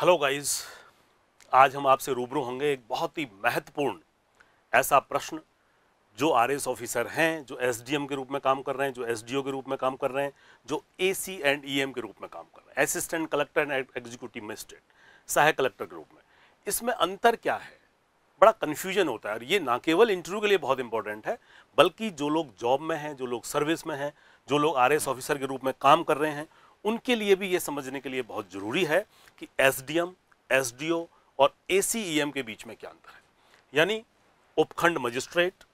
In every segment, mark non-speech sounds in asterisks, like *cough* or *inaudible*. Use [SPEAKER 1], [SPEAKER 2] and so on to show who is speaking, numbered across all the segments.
[SPEAKER 1] Hello guys आज हम आपसे रूबरू होंगे एक बहुत ही महत्वपूर्ण ऐसा प्रश्न जो आर ऑफिसर हैं जो एस के रूप में काम कर रहे हैं जो एस के रूप में काम कर रहे हैं जो ए एंड ई के रूप में काम कर रहे हैं assistant collector and executive magistrate सहायक कलेक्टर के रूप में इसमें अंतर क्या है बड़ा कन्फ्यूजन होता है और ये ना केवल इंटरव्यू के लिए बहुत इंपॉर्टेंट है बल्कि जो लोग जॉब में हैं जो लोग सर्विस में हैं जो लोग आर ऑफिसर के रूप में काम कर रहे हैं उनके लिए भी ये समझने के लिए बहुत ज़रूरी है कि S D M S D O और ए सी ई एम के बीच में क्या अंतर है यानी उपखंड मजिस्ट्रेट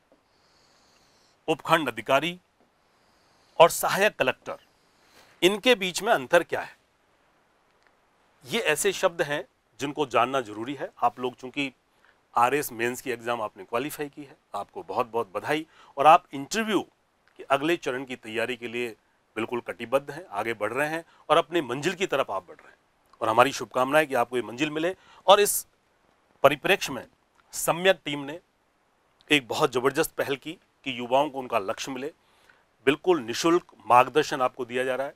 [SPEAKER 1] उपखंड अधिकारी और सहायक कलेक्टर इनके बीच में अंतर क्या है ये ऐसे शब्द हैं जिनको जानना जरूरी है आप लोग चूंकि आर एस मेन्स की एग्ज़ाम आपने क्वालिफाई की है आपको बहुत बहुत बधाई और आप इंटरव्यू के अगले चरण की तैयारी के लिए बिल्कुल कटिबद्ध हैं आगे बढ़ रहे हैं और अपने मंजिल की तरफ आप बढ़ रहे हैं और हमारी शुभकामनाएं कि आपको ये मंजिल मिले और इस परिप्रेक्ष्य में सम्यक टीम ने एक बहुत ज़बरदस्त पहल की कि युवाओं को उनका लक्ष्य मिले बिल्कुल निशुल्क मार्गदर्शन आपको दिया जा रहा है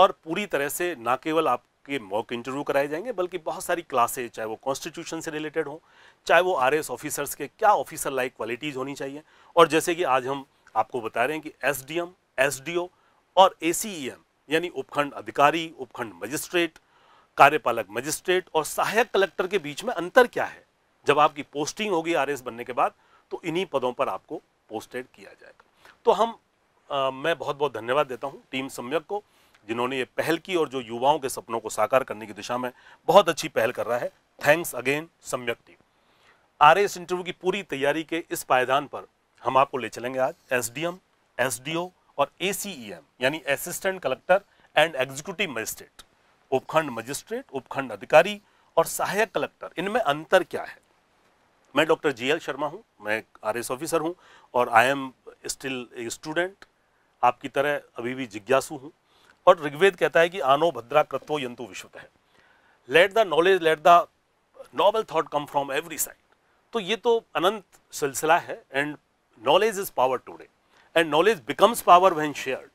[SPEAKER 1] और पूरी तरह से ना केवल आपके मॉक इंटरव्यू कराए जाएंगे बल्कि बहुत सारी क्लासेज चाहे वो कॉन्स्टिट्यूशन से रिलेटेड हो चाहे वो आर ऑफिसर्स के क्या ऑफिसर लाइक क्वालिटीज़ होनी चाहिए और जैसे कि आज हम आपको बता रहे हैं कि एस डी और ए e यानी उपखंड अधिकारी उपखंड मजिस्ट्रेट कार्यपालक मजिस्ट्रेट और सहायक कलेक्टर के बीच में अंतर क्या है जब आपकी पोस्टिंग होगी आर बनने के बाद तो इन्हीं पदों पर आपको पोस्टेड किया जाएगा तो हम आ, मैं बहुत बहुत धन्यवाद देता हूँ टीम सम्यक को जिन्होंने ये पहल की और जो युवाओं के सपनों को साकार करने की दिशा में बहुत अच्छी पहल कर रहा है thanks again Samyak team R S interview की पूरी तैयारी के इस पायदान पर हम आपको ले चलेंगे आज S D M S D O और एम e यानी assistant collector and executive magistrate उपखंड मजिस्ट्रेट उपखंड अधिकारी और सहायक कलेक्टर इनमें अंतर क्या है मैं डॉक्टर जी एल शर्मा हूँ मैं एक आर ऑफिसर हूँ और I am still a student आपकी तरह अभी भी जिज्ञासु हूँ और ऋग्वेद कहता है कि आनो भद्रा कृत्व यंतु विश्वत है let the knowledge let the novel thought come from every side तो ये तो अनंत सिलसिला है and knowledge is power today and knowledge becomes power when shared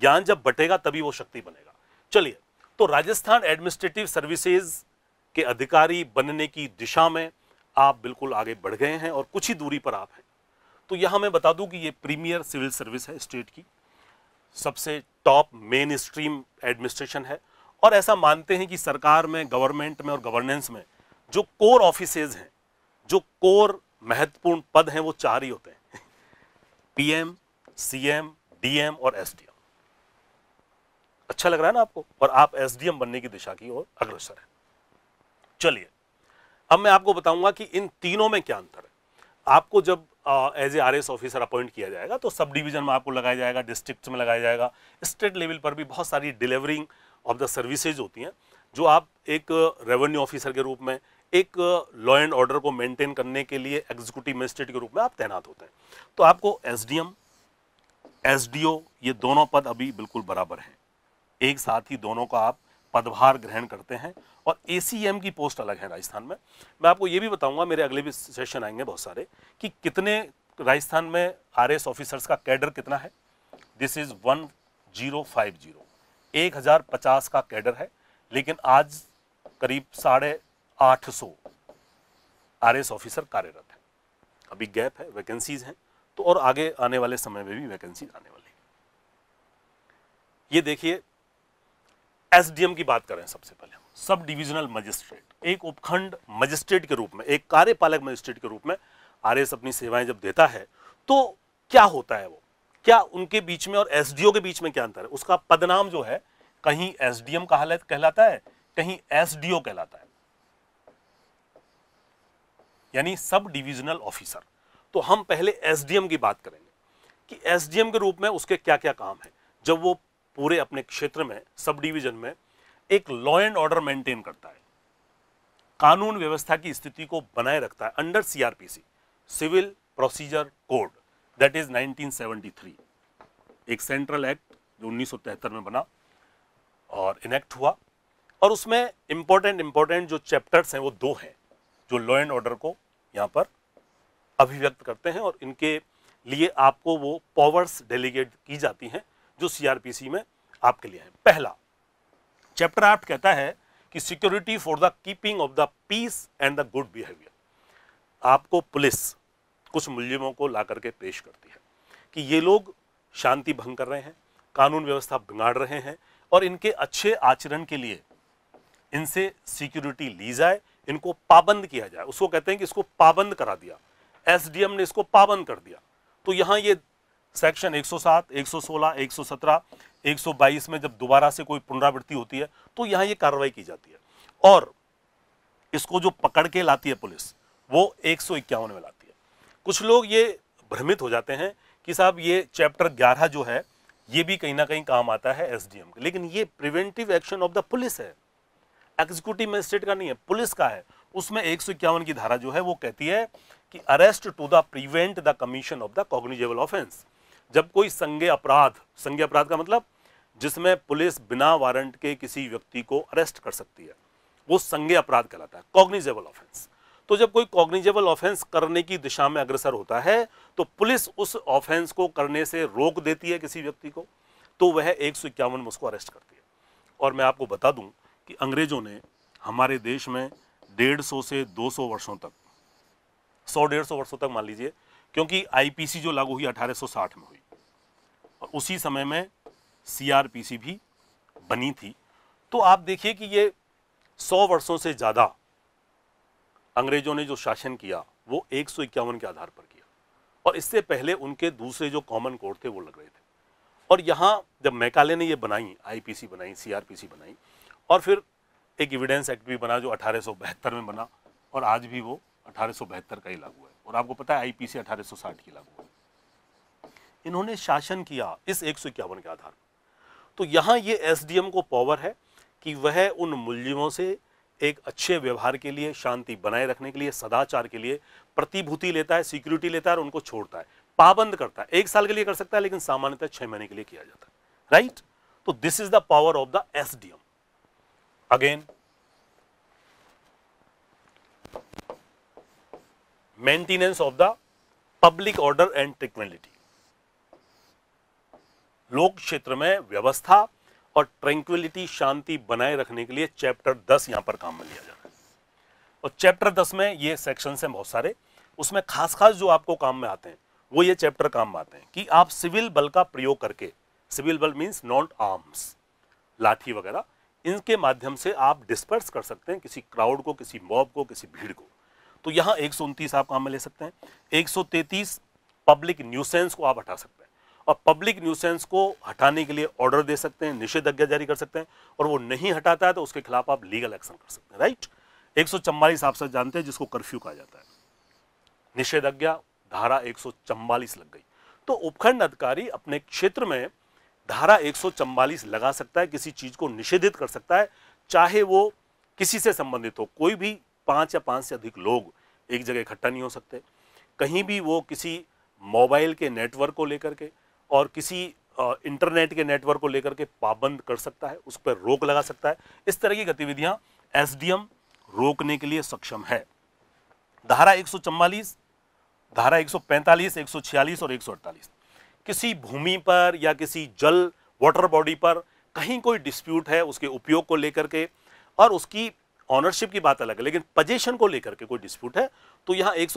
[SPEAKER 1] ज्ञान जब बटेगा तभी वो शक्ति बनेगा चलिए तो राजस्थान एडमिनिस्ट्रेटिव सर्विसेज के अधिकारी बनने की दिशा में आप बिल्कुल आगे बढ़ गए हैं और कुछ ही दूरी पर आप हैं तो यहाँ मैं बता दूं कि ये प्रीमियर सिविल सर्विस है स्टेट की सबसे टॉप मेन स्ट्रीम एडमिनिस्ट्रेशन है और ऐसा मानते हैं कि सरकार में गवर्नमेंट में और गवर्नेंस में जो कोर ऑफिसेज हैं जो कोर महत्वपूर्ण पद हैं वो चार ही होते हैं पीएम सीएम डीएम और एसडीएम अच्छा लग रहा है ना आपको और आप एसडीएम बनने की दिशा की ओर अग्रसर है चलिए अब मैं आपको बताऊंगा कि इन तीनों में क्या अंतर है आपको जब as a R officer appoint किया जाएगा तो सब डिवीजन में आपको लगाया जाएगा डिस्ट्रिक्ट में लगाया जाएगा स्टेट लेवल पर भी बहुत सारी डिलीवरिंग ऑफ द सर्विसेज होती हैं जो आप एक रेवेन्यू ऑफिसर के रूप में एक लॉ एंड ऑर्डर को मेंटेन करने के लिए एग्जीक्यूटिव मजिस्ट्रेट के रूप में आप तैनात होते हैं तो आपको S D M S D O ये दोनों पद अभी बिल्कुल बराबर हैं एक साथ ही दोनों का आप पदभार ग्रहण करते हैं और ए सी एम की पोस्ट अलग है राजस्थान में मैं आपको ये भी बताऊंगा मेरे अगले भी सेशन आएंगे बहुत सारे कि कितने राजस्थान में आर एस ऑफिसर्स का कैडर कितना है this is one zero five zero एक हज़ार पचास का कैडर है लेकिन आज करीब साढ़े 800 आरएस ऑफिसर कार्यरत है अभी गैप है वैकेंसीज हैं तो और आगे आने वाले समय में भी वैकेंसीज आने वाली ये देखिए एसडीएम की बात करें सबसे पहले सब डिविजनल मजिस्ट्रेट एक उपखंड मजिस्ट्रेट के रूप में एक कार्यपालक मजिस्ट्रेट के रूप में आरएस अपनी सेवाएं जब देता है तो क्या होता है वो क्या उनके बीच में और एसडीओ के बीच में क्या अंतर है उसका पदनाम जो है कहीं एसडीएम कहलाता है कहीं एसडीओ कहलाता है यानी सब डिविजनल ऑफिसर तो हम पहले एस की बात करेंगे कि एस के रूप में उसके क्या क्या काम है जब वो पूरे अपने क्षेत्र में सब डिवीजन में एक लॉ एंड ऑर्डर मेंटेन करता है कानून व्यवस्था की स्थिति को बनाए रखता है under CrPC civil procedure code that is 1973 एक सेंट्रल एक्ट जो उन्नीस में बना और इनेक्ट हुआ और उसमें इम्पोर्टेंट इम्पोर्टेंट जो चैप्टर्स हैं वो दो हैं जो लॉ एंड ऑर्डर को यहाँ पर अभिव्यक्त करते हैं और इनके लिए आपको वो पावर्स डेलीगेट की जाती हैं जो सीआरपीसी में आपके लिए है पहला चैप्टर आठ कहता है कि security for the keeping of the peace and the good behaviour आपको पुलिस कुछ मुलिमों को ला करके पेश करती है कि ये लोग शांति भंग कर रहे हैं कानून व्यवस्था बिगाड़ रहे हैं और इनके अच्छे आचरण के लिए इनसे सिक्योरिटी ली जाए इनको पाबंद किया जाए उसको कहते हैं कि इसको पाबंद करा दिया एसडीएम ने इसको पाबंद कर दिया तो यहाँ ये सेक्शन 107, 116, 117, 122 में जब दोबारा से कोई पुनरावृत्ति होती है तो यहाँ ये कार्रवाई की जाती है और इसको जो पकड़ के लाती है पुलिस वो एक में लाती है कुछ लोग ये भ्रमित हो जाते हैं कि साहब ये चैप्टर ग्यारह जो है ये भी कहीं ना कहीं काम आता है एसडीएम के लेकिन ये preventive action of the police है एग्जीक्यूटिव मजिस्ट्रेट का नहीं है पुलिस का है उसमें एक की धारा जो है वो कहती है कि arrest to the prevent the commission of the cognizable offence जब कोई संज्ञ अपराध संज्ञ अपराध का मतलब जिसमें पुलिस बिना वारंट के किसी व्यक्ति को अरेस्ट कर सकती है वो संज्ञ अपराध कहलाता है कॉग्निजेबल ऑफेंस तो जब कोई कॉग्निजेबल ऑफेंस करने की दिशा में अग्रसर होता है तो पुलिस उस ऑफेंस को करने से रोक देती है किसी व्यक्ति को तो वह एक सौ इक्यावन में उसको अरेस्ट करती है और मैं आपको बता दूं कि अंग्रेज़ों ने हमारे देश में डेढ़ सौ से दो सौ वर्षों तक सौ डेढ़ सौ वर्षों तक मान लीजिए क्योंकि आईपीसी जो लागू हुई 1860 में हुई और उसी समय में सीआरपीसी भी बनी थी तो आप देखिए कि ये सौ वर्षों से ज़्यादा अंग्रेज़ों ने जो शासन किया वो एक के आधार पर किया और इससे पहले उनके दूसरे जो कॉमन कोर्ट थे वो लग रहे थे और यहाँ जब मैकाले ने ये बनाई आईपीसी बनाई सीआरपीसी बनाई और फिर एक एविडेंस एक्ट भी बना जो अठारह में बना और आज भी वो अठारह का ही लागू है और आपको पता है आई पी सी की लागू है इन्होंने शासन किया इस एक के आधार तो यहाँ ये एसडीएम को पावर है कि वह उन मुलजिमों से एक अच्छे व्यवहार के लिए शांति बनाए रखने के लिए सदाचार के लिए प्रतिभूति लेता है सिक्योरिटी लेता है और उनको छोड़ता है पाबंद करता है एक साल के लिए कर सकता है लेकिन सामान्यतः छः महीने के लिए किया जाता है राइट तो this is the power of the SDM again maintenance of the public order and tranquillity लोक क्षेत्र में व्यवस्था और ट्रैंक्विलिटी शांति बनाए रखने के लिए चैप्टर 10 यहां पर काम में लिया जा रहा है और चैप्टर 10 में ये सेक्शन हैं बहुत सारे उसमें खास खास जो आपको काम में आते हैं वो ये चैप्टर काम में आते हैं कि आप सिविल बल का प्रयोग करके सिविल बल मीन्स नॉट आर्म्स लाठी वगैरह इनके माध्यम से आप डिस्पर्स कर सकते हैं किसी क्राउड को किसी मॉब को किसी भीड़ को तो यहाँ एक आप काम में ले सकते हैं एक पब्लिक न्यूसेंस को आप हटा सकते हैं और पब्लिक न्यूसेंस को हटाने के लिए ऑर्डर दे सकते हैं निषेधाज्ञा जारी कर सकते हैं और वो नहीं हटाता है तो उसके खिलाफ आप लीगल एक्शन कर सकते हैं राइट एक सौ आप सब जानते हैं जिसको कर्फ्यू कहा जाता है निषेधाज्ञा धारा एक लग गई तो उपखंड अधिकारी अपने क्षेत्र में धारा एक लगा सकता है किसी चीज को निषेधित कर सकता है चाहे वो किसी से संबंधित हो कोई भी पांच या पांच से अधिक लोग एक जगह इकट्ठा नहीं हो सकते कहीं भी वो किसी मोबाइल के नेटवर्क को लेकर के और किसी इंटरनेट के नेटवर्क को लेकर के पाबंद कर सकता है उस पर रोक लगा सकता है इस तरह की गतिविधियां एसडीएम रोकने के लिए सक्षम है धारा एक धारा 145, 146 और 148 किसी भूमि पर या किसी जल वाटर बॉडी पर कहीं कोई डिस्प्यूट है उसके उपयोग को लेकर के और उसकी ऑनरशिप की बात अलग है लेकिन पजेशन को लेकर के कोई डिस्प्यूट है तो यहाँ एक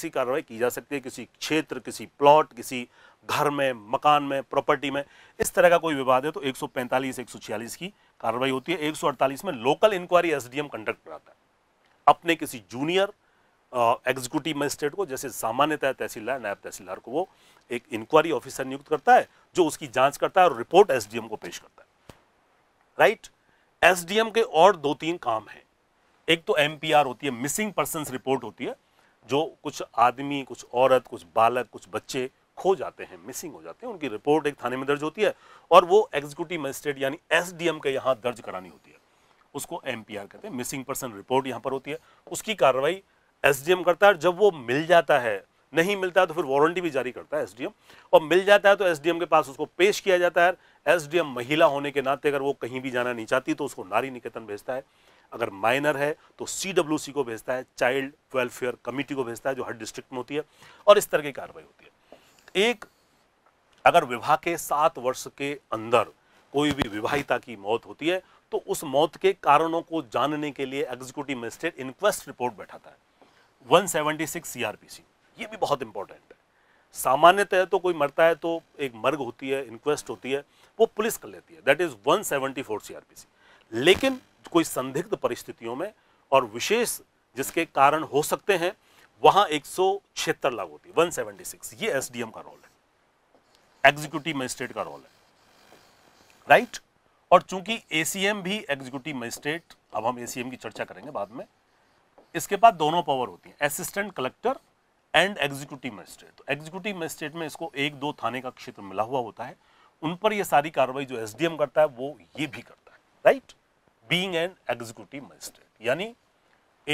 [SPEAKER 1] की कार्रवाई की जा सकती है किसी क्षेत्र किसी प्लॉट किसी घर में मकान में प्रॉपर्टी में इस तरह का कोई विवाद है तो 145 146 की कार्रवाई होती है 148 में लोकल इंक्वायरी एसडीएम कंडक्ट कराता है अपने किसी जूनियर एग्जीक्यूटिव मजिस्ट्रेट को जैसे सामान्यतः तहसीलदार नायब तहसीलदार को वो एक इंक्वायरी ऑफिसर नियुक्त करता है जो उसकी जांच करता है और रिपोर्ट एसडीएम को पेश करता है राइट एसडीएम के और दो तीन काम हैं एक तो एमपीआर होती है मिसिंग पर्सन रिपोर्ट होती है जो कुछ आदमी कुछ औरत कुछ बालक कुछ बच्चे खो जाते हैं मिसिंग हो जाते हैं उनकी रिपोर्ट एक थाने में दर्ज होती है और वो एग्जीक्यूटिव मजिस्ट्रेट यानी एसडीएम के यहाँ दर्ज करानी होती है उसको एमपीआर कहते हैं मिसिंग पर्सन रिपोर्ट यहाँ पर होती है उसकी कार्रवाई एसडीएम करता है जब वो मिल जाता है नहीं मिलता है तो फिर वारंटी भी जारी करता है एसडीएम और मिल जाता है तो एसडीएम के पास उसको पेश किया जाता है एसडीएम महिला होने के नाते अगर वो कहीं भी जाना नहीं चाहती तो उसको नारी निकेतन भेजता है अगर माइनर है तो सी को भेजता है चाइल्ड वेलफेयर कमेटी को भेजता है जो हर डिस्ट्रिक्ट में होती है और इस तरह की कार्रवाई होती है एक अगर विवाह के सात वर्ष के अंदर कोई भी विवाहिता की मौत होती है तो उस मौत के कारणों को जानने के लिए एग्जीक्यूटिव मजिस्ट्रेट इंक्वेस्ट रिपोर्ट बैठाता है 176 सीआरपीसी ये भी बहुत इंपॉर्टेंट है सामान्यतः तो कोई मरता है तो एक मर्ग होती है इंक्वेस्ट होती है वो पुलिस कर लेती है दैट इज 174 सीआरपीसी लेकिन कोई संदिग्ध परिस्थितियों में और विशेष जिसके कारण हो सकते हैं वहां एक लागू होती है 176 ये एसडीएम का रोल है एग्जीक्यूटिव मजिस्ट्रेट का रोल है राइट और चूंकि एसीएम भी एग्जीक्यूटिव मजिस्ट्रेट अब हम एसीएम की चर्चा करेंगे बाद में इसके पास दोनों पावर होती है assistant collector and executive magistrate तो एग्जीक्यूटिव मजिस्ट्रेट में इसको एक दो थाने का क्षेत्र मिला हुआ होता है उन पर ये सारी कार्रवाई जो एसडीएम करता है वो ये भी करता है right being an executive magistrate यानी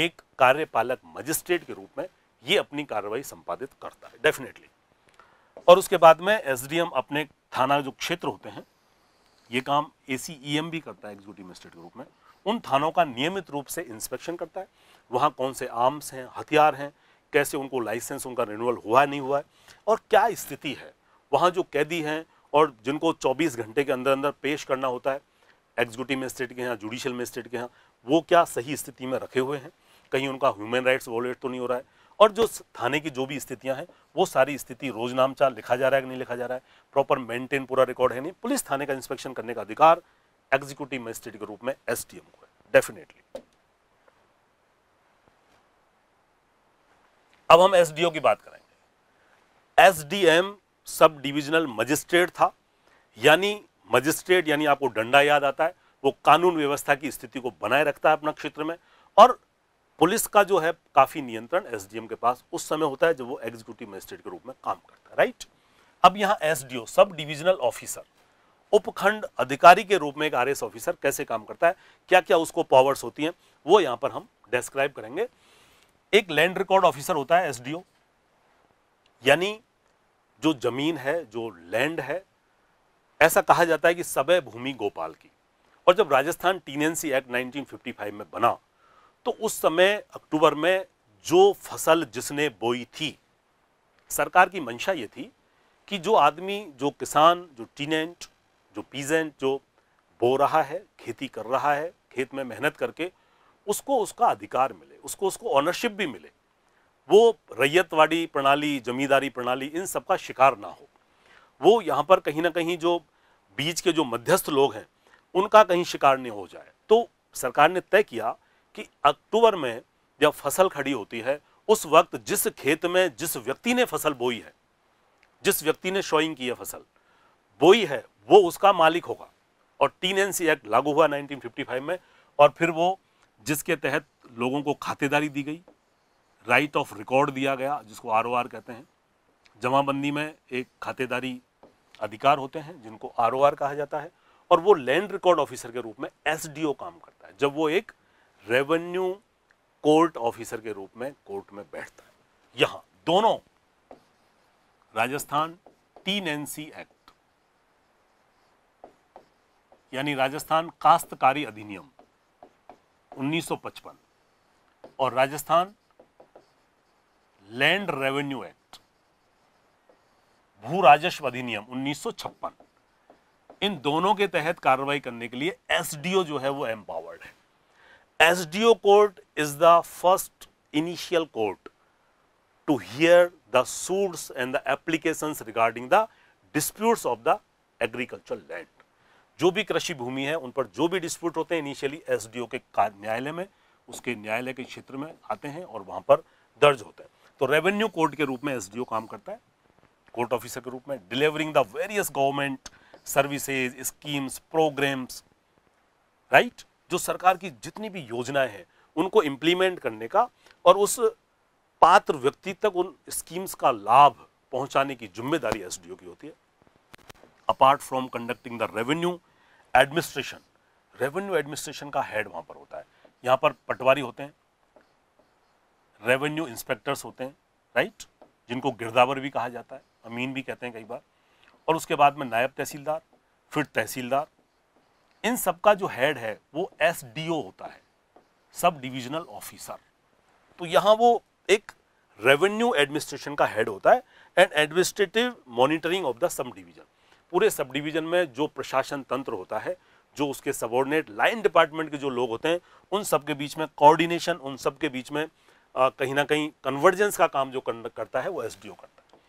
[SPEAKER 1] एक कार्यपालक मजिस्ट्रेट के रूप में ये अपनी कार्रवाई संपादित करता है डेफिनेटली और उसके बाद में एस अपने थाना जो क्षेत्र होते हैं ये काम ए e भी करता है एग्जीक्यूटिव मजिस्ट्रेट के रूप में उन थानों का नियमित रूप से इंस्पेक्शन करता है वहाँ कौन से आर्म्स हैं हथियार हैं कैसे उनको लाइसेंस उनका रिन्यूअल हुआ नहीं हुआ है और क्या स्थिति है वहाँ जो कैदी हैं और जिनको 24 घंटे के अंदर अंदर पेश करना होता है एग्जीक्यूटिव मजिस्ट्रेट के यहाँ जुडिशियल मजिस्ट्रेट के यहाँ वो क्या सही स्थिति में रखे हुए हैं कहीं उनका ह्यूमन राइट्स वॉलेट तो नहीं हो रहा है और जो थाने की जो भी स्थितियाँ हैं वो सारी स्थिति रोजनामचा लिखा जा रहा है कि नहीं लिखा जा रहा है प्रॉपर मेंटेन पूरा रिकॉर्ड है नहीं पुलिस थाने का इंस्पेक्शन करने का अधिकार एग्जीक्यूटिव मजिस्ट्रेट के रूप में एस को है डेफिनेटली अब हम एसडीओ की बात करेंगे एसडीएम सब डिविजनल मजिस्ट्रेट था यानी मजिस्ट्रेट यानी आपको डंडा याद आता है वो कानून व्यवस्था की स्थिति को बनाए रखता है अपना क्षेत्र में और पुलिस का जो है काफ़ी नियंत्रण एसडीएम के पास उस समय होता है जब वो एग्जीक्यूटिव मजिस्ट्रेट के रूप में काम करता है राइट अब यहाँ एसडीओ सब डिविजनल ऑफिसर उपखंड अधिकारी के रूप में एक आरएस ऑफिसर कैसे काम करता है क्या क्या उसको पावर्स होती हैं वो यहाँ पर हम डिस्क्राइब करेंगे एक लैंड रिकॉर्ड ऑफिसर होता है एसडीओ यानी जो जमीन है जो लैंड है ऐसा कहा जाता है कि सबे भूमि गोपाल की और जब राजस्थान टीनेंसी एक्ट 1955 में बना तो उस समय अक्टूबर में जो फसल जिसने बोई थी सरकार की मंशा ये थी कि जो आदमी जो किसान जो टीनेंट जो पीजेंट जो बो रहा है खेती कर रहा है खेत में मेहनत करके उसको उसका अधिकार मिले उसको उसको ऑनरशिप भी मिले वो रैयतवाड़ी प्रणाली जमींदारी प्रणाली इन सब का शिकार ना हो वो यहाँ पर कहीं ना कहीं जो बीज के जो मध्यस्थ लोग हैं उनका कहीं शिकार नहीं हो जाए तो सरकार ने तय किया कि अक्टूबर में जब फसल खड़ी होती है उस वक्त जिस खेत में जिस व्यक्ति ने फसल बोई है जिस व्यक्ति ने शॉइंग की है फसल बोई है वो उसका मालिक होगा और टीन एन सी एक्ट लागू हुआ 1955 में और फिर वो जिसके तहत लोगों को खातेदारी दी गई राइट ऑफ रिकॉर्ड दिया गया जिसको आर कहते हैं जमाबंदी में एक खातेदारी अधिकार होते हैं जिनको आर कहा जाता है और वो लैंड रिकॉर्ड ऑफिसर के रूप में एस काम करता है जब वो एक रेवेन्यू कोर्ट ऑफिसर के रूप में कोर्ट में बैठता है यहाँ दोनों राजस्थान तीन एनसी एक्ट यानी राजस्थान काश्तकारी अधिनियम 1955 और राजस्थान लैंड रेवेन्यू एक्ट भू राजस्व अधिनियम 1956 इन दोनों के तहत कार्रवाई करने के लिए एसडीओ जो है वो एम्पावर्ड है SDO court is the first initial court to hear the suits and the applications regarding the disputes of the agriculture land जो भी कृषि भूमि है उन पर जो भी डिस्प्यूट होते हैं इनिशियली एसडीओ के न्यायालय में उसके न्यायालय के क्षेत्र में आते हैं और वहाँ पर दर्ज होता है तो रेवेन्यू कोर्ट के रूप में एस काम करता है कोर्ट ऑफिसर के रूप में delivering the various government services schemes programmes right जो सरकार की जितनी भी योजनाएं हैं उनको इम्प्लीमेंट करने का और उस पात्र व्यक्ति तक उन स्कीम्स का लाभ पहुंचाने की जिम्मेदारी एसडीओ की होती है apart from conducting the revenue administration revenue administration का हेड वहां पर होता है यहाँ पर पटवारी होते हैं रेवेन्यू इंस्पेक्टर्स होते हैं राइट जिनको गिरदावर भी कहा जाता है अमीन भी कहते हैं कई बार और उसके बाद में नायब तहसीलदार फिर तहसीलदार इन सब का जो हेड है वो एस होता है सब डिविजनल ऑफिसर तो यहाँ वो एक रेवेन्यू एडमिनिस्ट्रेशन का हेड होता है and administrative monitoring of the sub division पूरे सब डिवीजन में जो प्रशासन तंत्र होता है जो उसके सबॉर्डिनेट लाइन डिपार्टमेंट के जो लोग होते हैं उन सब के बीच में कोऑर्डिनेशन उन सब के बीच में कहीं ना कहीं कन्वर्जेंस का काम जो करता है वो एस करता है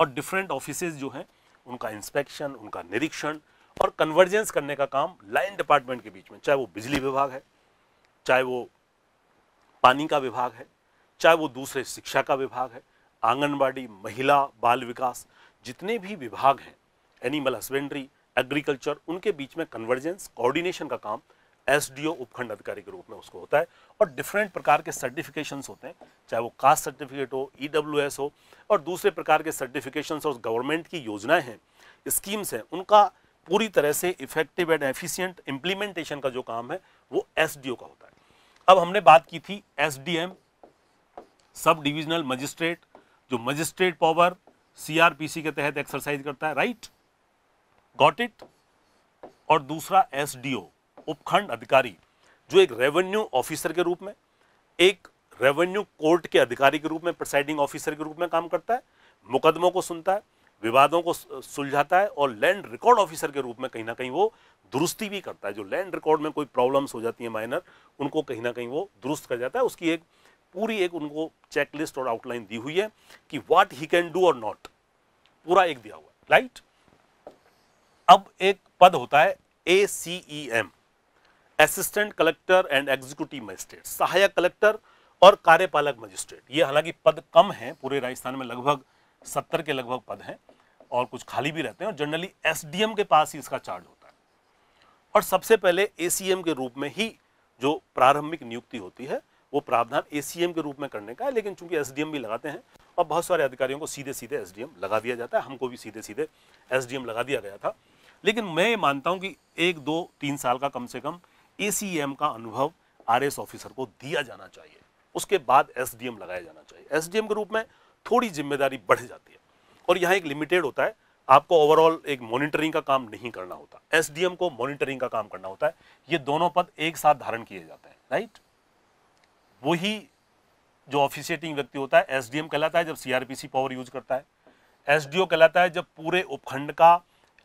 [SPEAKER 1] और डिफरेंट ऑफिस जो हैं उनका इंस्पेक्शन उनका निरीक्षण और कन्वर्जेंस करने का काम लाइन डिपार्टमेंट के बीच में चाहे वो बिजली विभाग है चाहे वो पानी का विभाग है चाहे वो दूसरे शिक्षा का विभाग है आंगनबाड़ी महिला बाल विकास जितने भी विभाग हैं एनिमल हस्बेंड्री एग्रीकल्चर उनके बीच में कन्वर्जेंस कोऑर्डिनेशन का काम एसडीओ उपखंड अधिकारी के रूप में उसको होता है और डिफरेंट प्रकार के सर्टिफिकेशन होते हैं चाहे वो कास्ट सर्टिफिकेट हो ई e हो और दूसरे प्रकार के सर्टिफिकेशन और गवर्नमेंट की योजनाएं हैं स्कीम्स हैं उनका पूरी तरह से इफेक्टिव एंड एफिशियंट इम्प्लीमेंटेशन का जो काम है वो ओ का होता है अब हमने बात की थी एम सब डिविजनल मजिस्ट्रेट जो मजिस्ट्रेट पावर सी के तहत एक्सरसाइज करता है राइट गॉट इट और दूसरा एसडीओ उपखंड अधिकारी जो एक रेवेन्यू ऑफिसर के रूप में एक रेवेन्यू कोर्ट के अधिकारी के रूप में प्रिसाइडिंग ऑफिसर के रूप में काम करता है मुकदमों को सुनता है विवादों को सुलझाता है और लैंड रिकॉर्ड ऑफिसर के रूप में कहीं ना कहीं वो दुरुस्ती भी करता है जो लैंड रिकॉर्ड में कोई प्रॉब्लम्स हो जाती है माइनर उनको कहीं ना कहीं वो दुरुस्त कर जाता है उसकी एक पूरी एक उनको चेकलिस्ट और आउटलाइन दी हुई है कि व्हाट ही कैन डू और नॉट पूरा एक दिया हुआ राइट right? अब एक पद होता है A C E M assistant collector and executive magistrate सहायक कलेक्टर और कार्यपालक मजिस्ट्रेट ये हालांकि पद कम हैं पूरे राजस्थान में लगभग सत्तर के लगभग पद हैं और कुछ खाली भी रहते हैं और जनरली एसडीएम के पास ही इसका चार्ज होता है और सबसे पहले एसीएम e के रूप में ही जो प्रारंभिक नियुक्ति होती है वो प्रावधान एसीएम e के रूप में करने का है लेकिन चूंकि एसडीएम भी लगाते हैं और बहुत सारे अधिकारियों को सीधे सीधे एसडीएम लगा दिया जाता है हमको भी सीधे सीधे एसडीएम लगा दिया गया था लेकिन मैं ये मानता हूँ कि एक दो तीन साल का कम से कम ए का अनुभव आर ऑफिसर को दिया जाना चाहिए उसके बाद एस लगाया जाना चाहिए एस के रूप में थोड़ी जिम्मेदारी बढ़ जाती है और यहाँ एक लिमिटेड होता है आपको ओवरऑल एक मॉनिटरिंग का काम नहीं करना होता एसडीएम को मॉनिटरिंग का काम करना होता है ये दोनों पद एक साथ धारण किए जाते हैं राइट वही जो ऑफिशिएटिंग व्यक्ति होता है एसडीएम कहलाता है जब सीआरपीसी पावर यूज करता है एसडीओ कहलाता है जब पूरे उपखंड का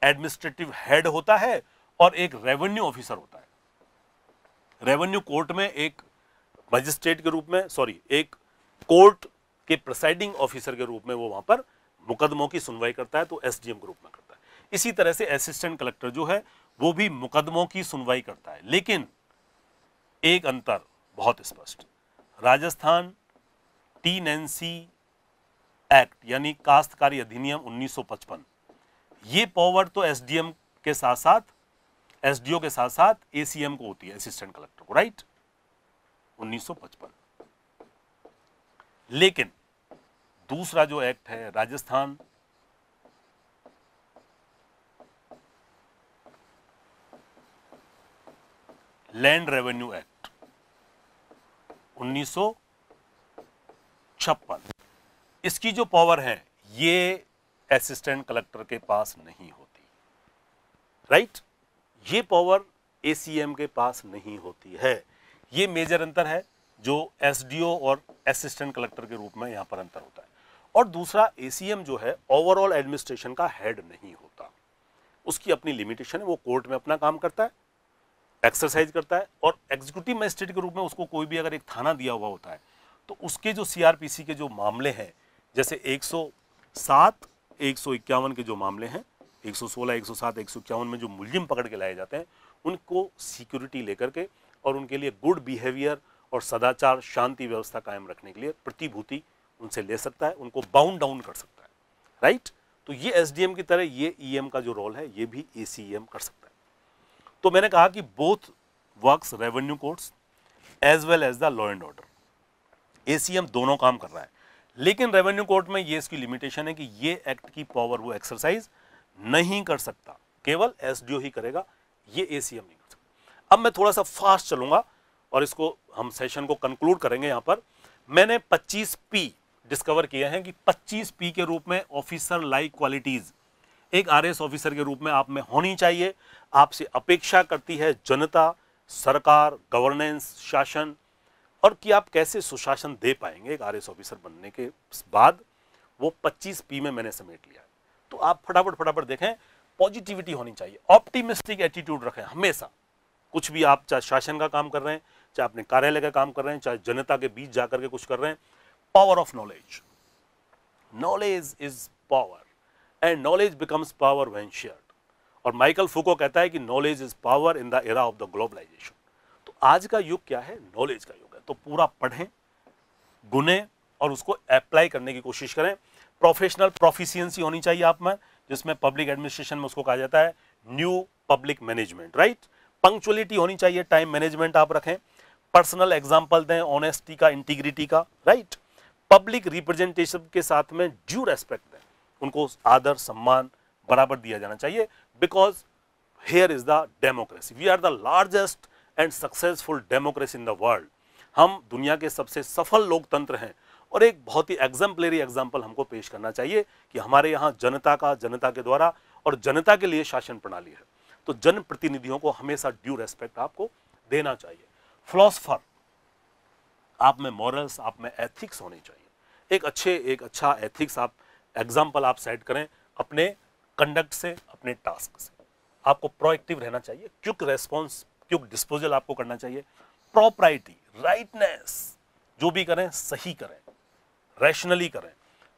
[SPEAKER 1] एडमिनिस्ट्रेटिव हेड होता है और एक रेवेन्यू ऑफिसर होता है रेवेन्यू कोर्ट में एक मजिस्ट्रेट के रूप में सॉरी एक कोर्ट के प्रिसाइडिंग ऑफिसर के रूप में वो वहां पर मुकदमों की सुनवाई करता है तो एसडीएम के रूप में करता है इसी तरह से असिस्टेंट कलेक्टर जो है वो भी मुकदमों की सुनवाई करता है लेकिन एक अंतर बहुत स्पष्ट राजस्थान टी एक्ट यानी काश्तकारी अधिनियम 1955 ये पावर तो एसडीएम के साथ साथ एसडीओ के साथ साथ एसीएम को होती है असिस्टेंट कलेक्टर को राइट 1955 लेकिन दूसरा जो एक्ट है राजस्थान लैंड रेवेन्यू एक्ट 1956 इसकी जो पावर है ये असिस्टेंट कलेक्टर के पास नहीं होती राइट right? ये पावर एसीएम के पास नहीं होती है ये मेजर अंतर है जो एसडीओ और असिस्टेंट कलेक्टर के रूप में यहाँ पर अंतर होता है और दूसरा एसीएम जो है ओवरऑल एडमिनिस्ट्रेशन का हेड नहीं होता उसकी अपनी लिमिटेशन है वो कोर्ट में अपना काम करता है एक्सरसाइज करता है और एग्जीक्यूटिव मजिस्ट्रेट के रूप में उसको कोई भी अगर एक थाना दिया हुआ होता है तो उसके जो सीआरपीसी के जो मामले हैं जैसे 107 एक सौ इक्यावन के जो मामले हैं एक सौ सोलह एक सौ सात एक सौ इक्यावन में जो मुलजिम पकड़ के लाए जाते हैं उनको सिक्योरिटी लेकर के और उनके लिए गुड बिहेवियर और सदाचार शांति व्यवस्था कायम रखने के लिए प्रतिभूति उनसे ले सकता है उनको बाउंड डाउन कर सकता है राइट तो ये एस की तरह ये ई e का जो रोल है ये भी ए e कर सकता है तो मैंने कहा कि both work revenue courts as well as the law and order ए दोनों काम कर रहा है लेकिन रेवेन्यू कोर्ट में ये इसकी लिमिटेशन है कि ये एक्ट की पावर वो एक्सरसाइज नहीं कर सकता केवल एसडीओ ही करेगा ये एसीएम नहीं कर सकता अब मैं थोड़ा सा फास्ट चलूंगा और इसको हम सेशन को कंक्लूड करेंगे यहाँ पर मैंने 25 पी डिस्कवर किए हैं कि 25 पी के रूप में ऑफिसर लाइक क्वालिटीज़ एक आरएस ऑफिसर के रूप में आप में होनी चाहिए आपसे अपेक्षा करती है जनता सरकार गवर्नेंस शासन और कि आप कैसे सुशासन दे पाएंगे एक आर ऑफिसर बनने के बाद वो 25 पी में मैंने समेट लिया तो आप फटाफट फटाफट देखें पॉजिटिविटी होनी चाहिए ऑप्टिमिस्टिक एटीट्यूड रखें हमेशा कुछ भी आप चाहे शासन का काम कर रहे हैं चाहे अपने कार्यालय का काम कर रहे हैं चाहे जनता के बीच जाकर के कुछ कर रहे हैं power of knowledge knowledge is power and knowledge becomes power when share और माइकल फूको कहता है कि knowledge is power in the era of the globalisation तो आज का युग क्या है नॉलेज का युग तो पूरा पढ़ें गुने और उसको अप्लाई करने की कोशिश करें प्रोफेशनल प्रोफिशियंसी होनी चाहिए आप में जिसमें पब्लिक एडमिनिस्ट्रेशन में उसको कहा जाता है new public management right punctuality होनी चाहिए टाइम मैनेजमेंट आप रखें पर्सनल एग्जाम्पल दें ऑनेस्टी का इंटीग्रिटी का राइट पब्लिक रिप्रेजेंटेशन के साथ में ड्यू रेस्पेक्ट दें उनको आदर सम्मान बराबर दिया जाना चाहिए because here is the democracy we are the largest and successful democracy in the world हम दुनिया के सबसे सफल लोकतंत्र हैं और एक बहुत ही एग्जाम्पलरी एग्जाम्पल हमको पेश करना चाहिए कि हमारे यहाँ जनता का जनता के द्वारा और जनता के लिए शासन प्रणाली है तो जनप्रतिनिधियों को हमेशा ड्यू रेस्पेक्ट आपको देना चाहिए फिलोसफर आप में मॉरल्स आप में एथिक्स होनी चाहिए एक अच्छे एक अच्छा एथिक्स आप एग्जाम्पल आप सेट करें अपने कंडक्ट से अपने टास्क से आपको प्रोएक्टिव रहना चाहिए क्यूक रेस्पॉन्स क्यूक डिस्पोजल आपको करना चाहिए प्रॉपराइटी राइटनेस जो भी करें सही करें रैशनली करें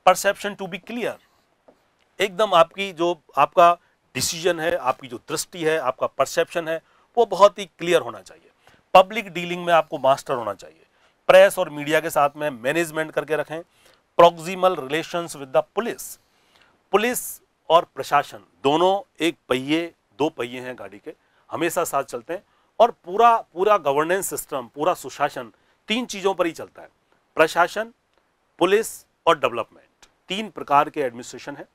[SPEAKER 1] परसेप्शन टू बी क्लियर एकदम आपकी जो आपका डिसीजन है आपकी जो दृष्टि है आपका परसेप्शन है वो बहुत ही क्लियर होना चाहिए पब्लिक डीलिंग में आपको मास्टर होना चाहिए प्रेस और मीडिया के साथ में मैनेजमेंट करके रखें proximal relations with the police police और प्रशासन दोनों एक पहिए दो पहिए हैं गाड़ी के हमेशा साथ चलते हैं और पूरा पूरा गवर्नेंस सिस्टम पूरा सुशासन तीन चीज़ों पर ही चलता है प्रशासन पुलिस और डेवलपमेंट तीन प्रकार के एडमिनिस्ट्रेशन है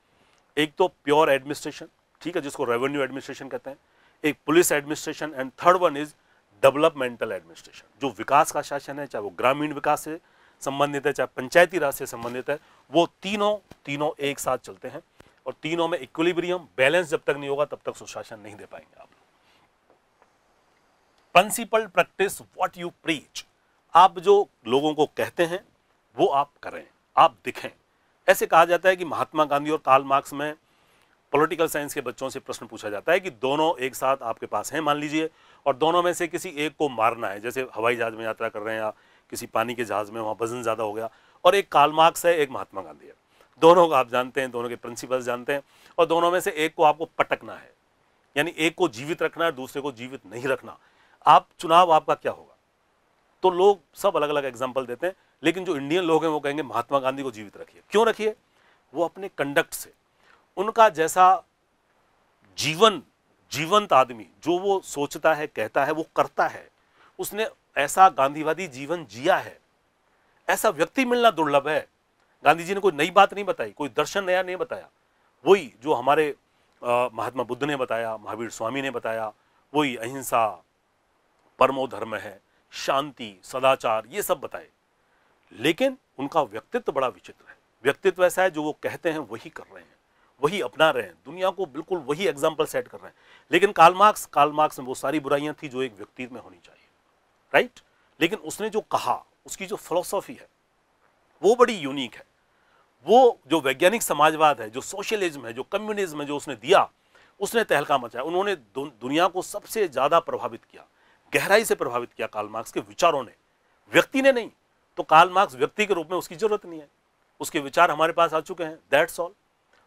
[SPEAKER 1] एक तो प्योर एडमिनिस्ट्रेशन ठीक है जिसको रेवेन्यू एडमिनिस्ट्रेशन कहते हैं एक police administration and third one is developmental administration जो विकास का शासन है चाहे वो ग्रामीण विकास से संबंधित है चाहे पंचायती राज से संबंधित है वो तीनों तीनों एक साथ चलते हैं और तीनों में इक्विलिब्रियम बैलेंस जब तक नहीं होगा तब तक सुशासन नहीं दे पाएंगे आप लोग principle practice what you preach आप जो लोगों को कहते हैं वो आप करें आप दिखें ऐसे कहा जाता है कि महात्मा गांधी और काल मार्क्स में पॉलिटिकल साइंस के बच्चों से प्रश्न पूछा जाता है कि दोनों एक साथ आपके पास हैं मान लीजिए और दोनों में से किसी एक को मारना है जैसे हवाई जहाज़ में यात्रा कर रहे हैं या किसी पानी के जहाज़ में वहाँ वजन ज़्यादा हो गया और एक काल मार्क्स है एक महात्मा गांधी है दोनों को आप जानते हैं दोनों के प्रिंसिपल्स जानते हैं और दोनों में से एक को आपको पटकना है यानी एक को जीवित रखना है दूसरे को जीवित नहीं रखना आप चुनाव आपका क्या होगा तो लोग सब अलग अलग एग्जाम्पल देते हैं लेकिन जो इंडियन लोग हैं वो कहेंगे महात्मा गांधी को जीवित रखिए क्यों रखिए वो अपने कंडक्ट से उनका जैसा जीवन जीवंत आदमी जो वो सोचता है कहता है वो करता है उसने ऐसा गांधीवादी जीवन जिया है ऐसा व्यक्ति मिलना दुर्लभ है गांधी जी ने कोई नई बात नहीं बताई कोई दर्शन नया नहीं बताया वही जो हमारे महात्मा बुद्ध ने बताया महावीर स्वामी ने बताया वही अहिंसा परमो धर्म है शांति सदाचार ये सब बताए लेकिन उनका व्यक्तित्व बड़ा विचित्र है व्यक्तित्व ऐसा है जो वो कहते हैं वही कर रहे हैं वही अपना रहे हैं दुनिया को बिल्कुल वही एग्जाम्पल सेट कर रहे हैं लेकिन कालमार्क्स कालमार्क्स में वो सारी बुराइयां थी जो एक व्यक्ति में होनी चाहिए राइट लेकिन उसने जो कहा उसकी जो फिलोसॉफी है वो बड़ी यूनिक है वो जो वैज्ञानिक समाजवाद है जो सोशलिज्म है जो कम्युनिज्म है जो उसने दिया उसने तहलका मचाया उन्होंने दुनिया को सबसे ज़्यादा प्रभावित किया गहराई से प्रभावित किया कार्ल मार्क्स के विचारों ने व्यक्ति ने नहीं तो कार्ल मार्क्स व्यक्ति के रूप में उसकी जरूरत नहीं है उसके विचार हमारे पास आ चुके हैं दैट्स ऑल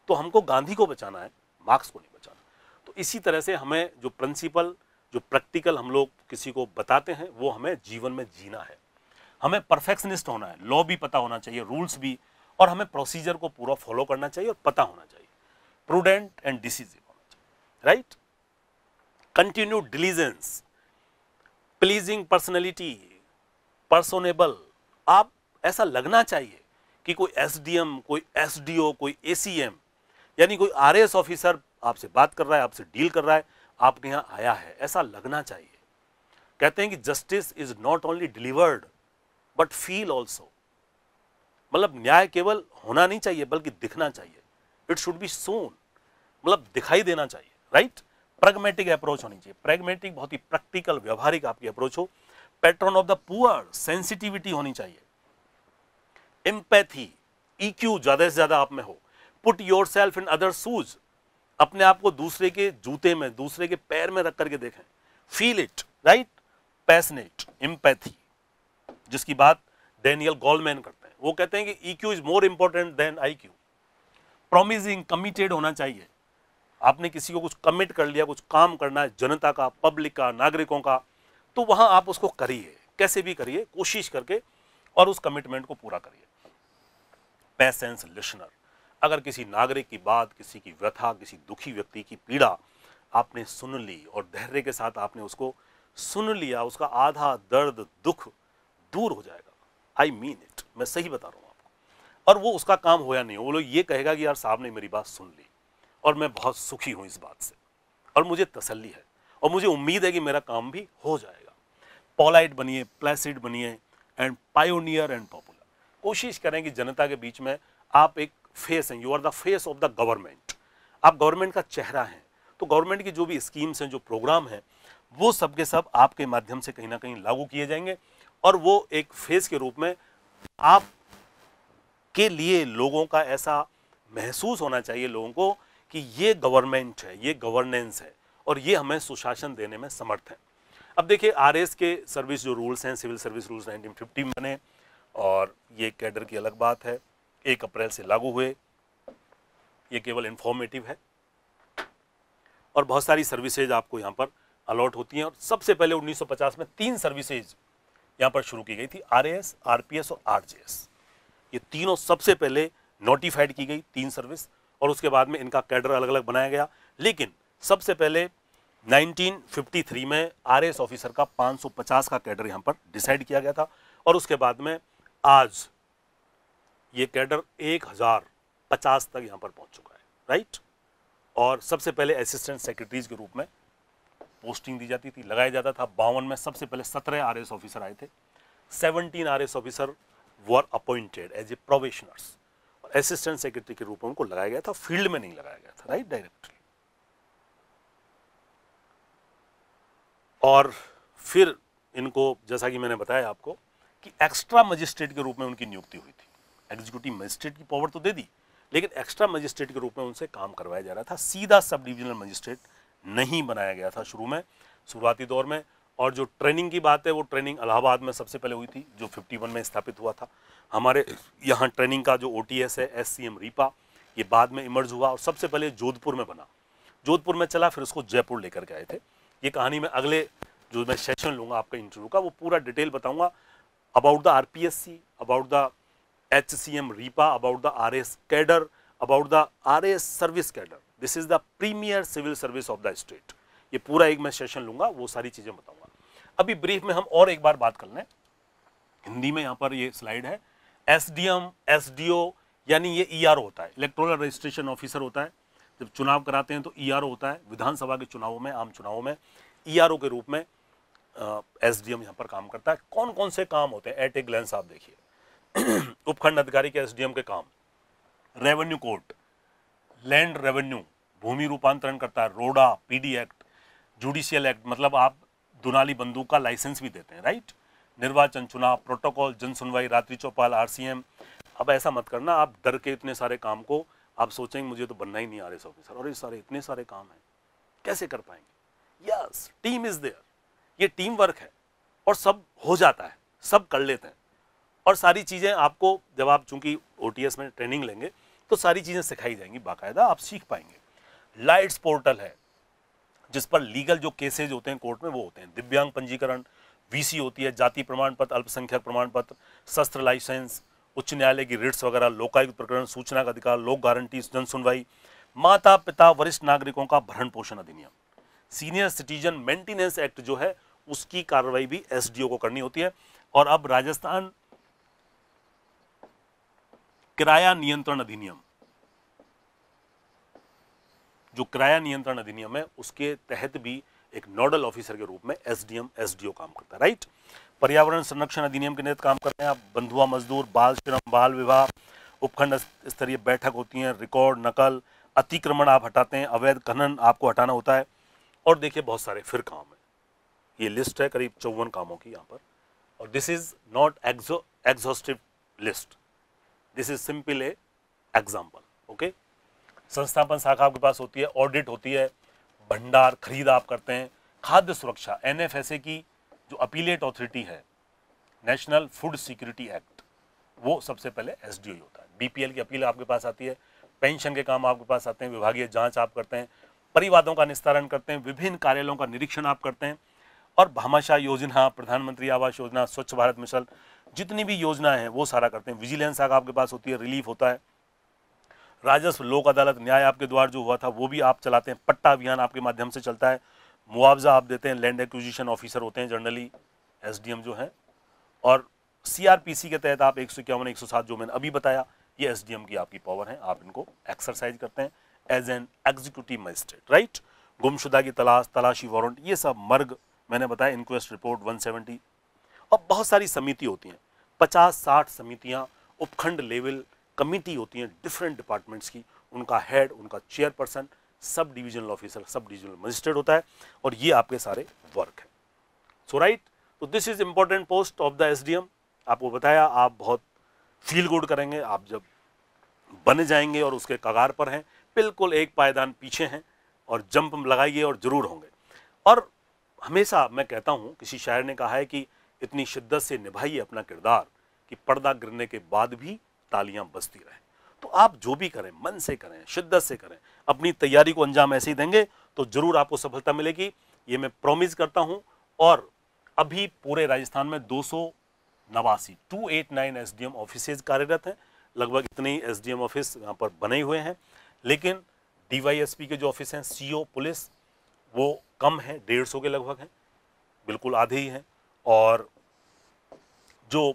[SPEAKER 1] तो हमको गांधी को बचाना है मार्क्स को नहीं बचाना तो इसी तरह से हमें जो प्रिंसिपल जो प्रैक्टिकल हम लोग किसी को बताते हैं वो हमें जीवन में जीना है हमें परफेक्शनिस्ट होना है लॉ भी पता होना चाहिए रूल्स भी और हमें प्रोसीजर को पूरा फॉलो करना चाहिए और पता होना चाहिए प्रूडेंट एंड डिसीजिव होना चाहिए right continue diligence pleasing personality personable आप ऐसा लगना चाहिए कि कोई एसडीएम कोई एसडीओ कोई एसीएम यानी कोई आरएएस ऑफिसर आपसे बात कर रहा है आपसे डील कर रहा है आपके यहाँ आया है ऐसा लगना चाहिए कहते हैं कि justice is not only delivered but feel also मतलब न्याय केवल होना नहीं चाहिए बल्कि दिखना चाहिए इट शुड बी सोन मतलब दिखाई देना चाहिए राइट right? प्रेगमेटिक अप्रोच होनी चाहिए प्रेगमेटिक बहुत ही प्रैक्टिकल व्यवहारिक आपकी अप्रोच हो pattern of the poor sensitivity होनी चाहिए एम्पैथी ईक्यू e ज़्यादा से ज़्यादा आप में हो put yourself in other shoes अपने आप को दूसरे के जूते में दूसरे के पैर में रख करके देखें feel it right passionate empathy जिसकी बात डेनियल गोलमैन करते हैं वो कहते हैं कि EQ is more important than IQ promising committed होना चाहिए आपने किसी को कुछ कमिट कर लिया कुछ काम करना है जनता का पब्लिक का नागरिकों का तो वहाँ आप उसको करिए कैसे भी करिए कोशिश करके और उस कमिटमेंट को पूरा करिए पैसेंस लिशनर अगर किसी नागरिक की बात किसी की व्यथा किसी दुखी व्यक्ति की पीड़ा आपने सुन ली और धैर्य के साथ आपने उसको सुन लिया उसका आधा दर्द दुख दूर हो जाएगा आई मीन इट मैं सही बता रहा हूँ आपको और वो उसका काम होया नहीं वो लोग ये कहेगा कि यार साहब ने मेरी बात सुन ली और मैं बहुत सुखी हूँ इस बात से और मुझे तसल्ली है और मुझे उम्मीद है कि मेरा काम भी हो जाएगा पोलाइट बनिए प्लेसिड बनिए एंड पायोनियर एंड पॉपुलर कोशिश करें कि जनता के बीच में आप एक फेस हैं you are the face of the government आप गवर्नमेंट का चेहरा हैं तो गवर्नमेंट की जो भी स्कीम्स हैं जो प्रोग्राम हैं वो सब के सब आपके माध्यम से कहीं ना कहीं लागू किए जाएंगे और वो एक फेस के रूप में आप के लिए लोगों का ऐसा महसूस होना चाहिए लोगों को कि ये गवर्नमेंट है ये गवर्नेंस है और ये हमें सुशासन देने में समर्थ है अब देखिए आर के सर्विस जो रूल्स हैं सिविल सर्विस रूल्स 1950 में बने और ये कैडर की अलग बात है एक अप्रैल से लागू हुए ये केवल इन्फॉर्मेटिव है और बहुत सारी सर्विसेज आपको यहाँ पर अलॉट होती हैं और सबसे पहले 1950 में तीन सर्विसेज यहाँ पर शुरू की गई थी R S R P S और आर जे एस ये तीनों सबसे पहले नोटिफाइड की गई तीन सर्विस और उसके बाद में इनका कैडर अलग अलग बनाया गया लेकिन सबसे पहले 1953 में आर ऑफिसर का 550 का कैडर यहाँ पर डिसाइड किया गया था और उसके बाद में आज ये कैडर एक हज़ार पचास तक यहाँ पर पहुँच चुका है राइट और सबसे पहले असिस्टेंट सेक्रेटरीज के रूप में पोस्टिंग दी जाती थी लगाया जाता था बावन में सबसे पहले सत्रह आर ऑफिसर आए थे seventeen R officer were appointed as a probationers assistant secretary के रूप में उनको लगाया गया था फील्ड में नहीं लगाया गया था राइट डायरेक्टली और फिर इनको जैसा कि मैंने बताया आपको कि एक्स्ट्रा मजिस्ट्रेट के रूप में उनकी नियुक्ति हुई थी एग्जीक्यूटिव मजिस्ट्रेट की पावर तो दे दी लेकिन एक्स्ट्रा मजिस्ट्रेट के रूप में उनसे काम करवाया जा रहा था सीधा सब डिविजनल मजिस्ट्रेट नहीं बनाया गया था शुरू में शुरुआती दौर में और जो ट्रेनिंग की बात है वो ट्रेनिंग इलाहाबाद में सबसे पहले हुई थी जो 51 में स्थापित हुआ था हमारे यहाँ ट्रेनिंग का जो ओ है एस रीपा ये बाद में इमर्ज हुआ और सबसे पहले जोधपुर में बना जोधपुर में चला फिर उसको जयपुर लेकर गए थे ये कहानी मैं अगले जो मैं सेशन लूँगा आपका इंटरव्यू का वो पूरा डिटेल बताऊँगा about the R about the H रीपा about the R S cadre about the R S service cadre this is the premier civil service of the state ये पूरा एक मैं सेशन लूंगा वो सारी चीज़ें बताऊंगा अभी ब्रीफ में हम और एक बार बात कर लें हिंदी में यहाँ पर ये स्लाइड है S D M S D O यानी ये ई e आर होता है इलेक्ट्रोनल रजिस्ट्रेशन ऑफिसर होता है जब चुनाव कराते हैं तो ई e आर होता है विधानसभा के चुनावों में आम चुनावों में ई आर ओ के रूप में एस डी एम यहाँ पर काम करता है कौन कौन से काम होते हैं एट ए ग्लैंस आप देखिए *clears throat* उपखंड अधिकारी के एस डी एम के काम रेवेन्यू कोर्ट लैंड रेवेन्यू भूमि रूपांतरण करता है रोडा पी एक्ट जुडिशियल एक्ट मतलब आप दुनाली बंदूक का लाइसेंस भी देते हैं राइट निर्वाचन चुनाव प्रोटोकॉल जन सुनवाई रात्रि चौपाल आरसीएम अब ऐसा मत करना आप डर के इतने सारे काम को आप सोचेंगे मुझे तो बनना ही नहीं आ रहे सौ सर और ये सारे इतने सारे काम हैं कैसे कर पाएंगे यस टीम इज़ देयर ये टीम वर्क है और सब हो जाता है सब कर लेते हैं और सारी चीज़ें आपको जब आप चूँकि ओ में ट्रेनिंग लेंगे तो सारी चीज़ें सिखाई जाएंगी बाकायदा आप सीख पाएंगे लाइट्स पोर्टल है जिस पर लीगल जो केसेज होते हैं कोर्ट में वो होते हैं दिव्यांग पंजीकरण वी होती है जाति प्रमाण पत्र अल्पसंख्यक प्रमाण पत्र शस्त्र लाइसेंस उच्च न्यायालय की रिट्स वगैरह लोकायुक्त प्रकरण सूचना का अधिकार लोक गारंटी जन सुनवाई माता पिता वरिष्ठ नागरिकों का भरण पोषण अधिनियम सीनियर सिटीजन मेंटेनेंस एक्ट जो है उसकी कार्रवाई भी एसडीओ को करनी होती है और अब राजस्थान किराया नियंत्रण अधिनियम जो किराया नियंत्रण अधिनियम है उसके तहत भी एक नोडल ऑफिसर के रूप में एसडीएम एसडीओ काम करता है राइट पर्यावरण संरक्षण अधिनियम के तहत काम कर रहे हैं आप बंधुआ मजदूर बाल श्रम बाल विवाह उपखंड स्तरीय बैठक होती है रिकॉर्ड नकल अतिक्रमण आप हटाते हैं अवैध खनन आपको हटाना होता है और देखिए बहुत सारे फिर काम है ये लिस्ट है करीब चौवन कामों की यहाँ पर और this is not ex exhaustive list this is simple a example okay संस्थापन शाखा आपके पास होती है ऑडिट होती है भंडार खरीद आप करते हैं खाद्य सुरक्षा एन की जो अपीलेट अथॉरिटी है नेशनल फूड सिक्योरिटी एक्ट वो सबसे पहले एस e होता है बी की अपील आपके पास आती है पेंशन के काम आपके पास आते हैं विभागीय जांच आप करते हैं परिवादों का निस्तारण करते हैं विभिन्न कार्यालयों का निरीक्षण आप करते हैं और भामाशाह योजना प्रधानमंत्री आवास योजना स्वच्छ भारत मिशन जितनी भी योजनाएं हैं वो सारा करते हैं विजिलेंस शाखा आपके पास होती है रिलीफ होता है राजस्व लोक अदालत न्याय आपके द्वार जो हुआ था वो भी आप चलाते हैं पट्टा अभियान आपके माध्यम से चलता है मुआवजा आप देते हैं लैंड एक्विजिशन ऑफिसर होते हैं जनरली एसडीएम जो हैं और सीआरपीसी के तहत आप एक सौ इक्यावन एक सौ सात जो मैंने अभी बताया ये एसडीएम की आपकी पावर है आप इनको एक्सरसाइज करते हैं as an executive magistrate right गुमशुदा की तलाश तलाशी वारंट ये सब मर्ग मैंने बताया इंक्वेस्ट रिपोर्ट 170 और बहुत सारी समिति होती हैं 50-60 समितियां उपखंड लेवल कमिटी होती हैं डिफरेंट डिपार्टमेंट्स की उनका हेड उनका chairperson sub divisional officer sub divisional magistrate होता है और ये आपके सारे वर्क है सो राइट तो this is important post of the S आपको बताया आप बहुत फील गुड करेंगे आप जब बने जाएंगे और उसके कगार पर हैं बिल्कुल एक पायदान पीछे हैं और जंप लगाइए और ज़रूर होंगे और हमेशा मैं कहता हूँ किसी शायर ने कहा है कि इतनी शिद्दत से निभाइए अपना किरदार कि पर्दा गिरने के बाद भी तालियां बजती रहे तो आप जो भी करें मन से करें शिद्दत से करें अपनी तैयारी को अंजाम ऐसे ही देंगे तो ज़रूर आपको सफलता मिलेगी ये मैं प्रोमिस करता हूँ और अभी पूरे राजस्थान में दो सौ नवासी two eight nine S D M office कार्यरत हैं लगभग इतने ही एस डी एम ऑफिस यहाँ पर बने हुए हैं लेकिन डी वाई एस पी के जो ऑफिस हैं सी ओ पुलिस वो कम हैं डेढ़ सौ के लगभग हैं बिल्कुल आधे ही हैं और जो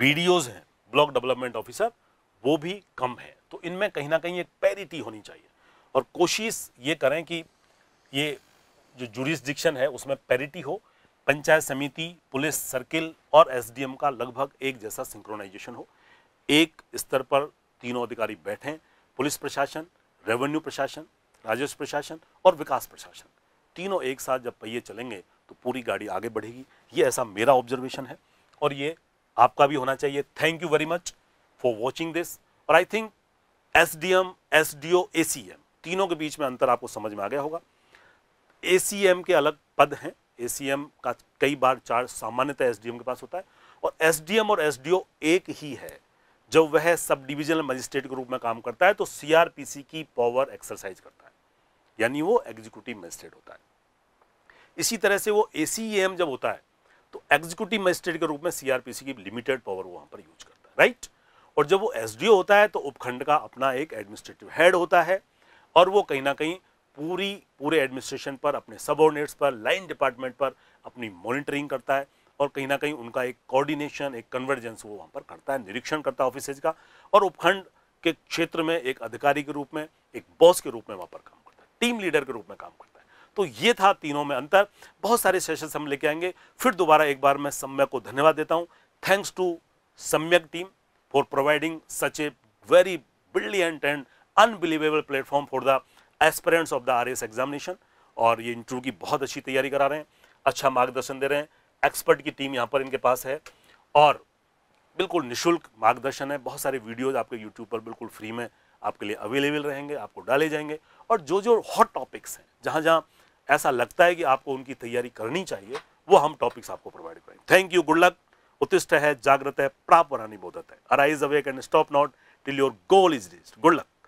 [SPEAKER 1] वीडियोज़ हैं ब्लॉक डेवलपमेंट ऑफिसर वो भी कम है तो इनमें कहीं ना कहीं एक पैरिटी होनी चाहिए और कोशिश ये करें कि ये जो जुडिसडिक्शन है उसमें पैरिटी हो पंचायत समिति पुलिस सर्किल और एसडीएम का लगभग एक जैसा सिंक्रोनाइजेशन हो एक स्तर पर तीनों अधिकारी बैठें पुलिस प्रशासन रेवेन्यू प्रशासन राजस्व प्रशासन और विकास प्रशासन तीनों एक साथ जब पहिए चलेंगे तो पूरी गाड़ी आगे बढ़ेगी ये ऐसा मेरा ऑब्जर्वेशन है और ये आपका भी होना चाहिए thank you very much for watching this और I think S D M S D O A C M तीनों के बीच में अंतर आपको समझ में आ गया होगा ए सी एम के अलग पद हैं ए सी एम का कई बार चार्ज सामान्यतः एस डी एम के पास होता है और एस डी एम और एस डी ओ एक ही है जब वह सब डिविजनल मजिस्ट्रेट के रूप में काम करता है तो सी आर पी सी की पावर एक्सरसाइज करता है यानी वो एग्जीक्यूटिव मजिस्ट्रेट होता है इसी तरह से वो ए सी एम जब होता है तो एग्जीक्यूटिव मजिस्ट्रेट के रूप में सीआरपीसी की लिमिटेड पावर वहां पर यूज करता है राइट और जब वो एसडीओ होता है तो उपखंड का अपना एक एडमिनिस्ट्रेटिव हेड होता है और वो कहीं ना कहीं पूरी पूरे एडमिनिस्ट्रेशन पर अपने सबऑर्डिनेट्स पर लाइन डिपार्टमेंट पर अपनी मॉनिटरिंग करता है और कहीं ना कहीं उनका एक कोऑर्डिनेशन एक कन्वर्जेंस वो वहाँ पर करता है निरीक्षण करता है ऑफिसेज का और उपखंड के क्षेत्र में एक अधिकारी के रूप में एक बॉस के रूप में वहाँ पर काम करता है टीम लीडर के रूप में काम करता है तो ये था तीनों में अंतर बहुत सारे सेशन हम लेके आएंगे फिर दोबारा एक बार मैं सम्यक को धन्यवाद देता हूँ thanks to Samyak team for providing such a very brilliant and unbelievable platform for the aspirants of the R examination और ये इंटरव्यू की बहुत अच्छी तैयारी करा रहे हैं अच्छा मार्गदर्शन दे रहे हैं एक्सपर्ट की टीम यहाँ पर इनके पास है और बिल्कुल निशुल्क मार्गदर्शन है बहुत सारे वीडियोज आपके यूट्यूब पर बिल्कुल फ्री में आपके लिए अवेलेबल रहेंगे आपको डाले जाएंगे और जो जो हॉट टॉपिक्स हैं जहाँ जहाँ ऐसा लगता है कि आपको उनकी तैयारी करनी चाहिए वो हम टॉपिक्स आपको प्रोवाइड करेंगे थैंक यू गुड लक उत्तिष्ट है जागृत है प्राप्त बनानी बोधत है arise awake and stop not till your goal is reached good luck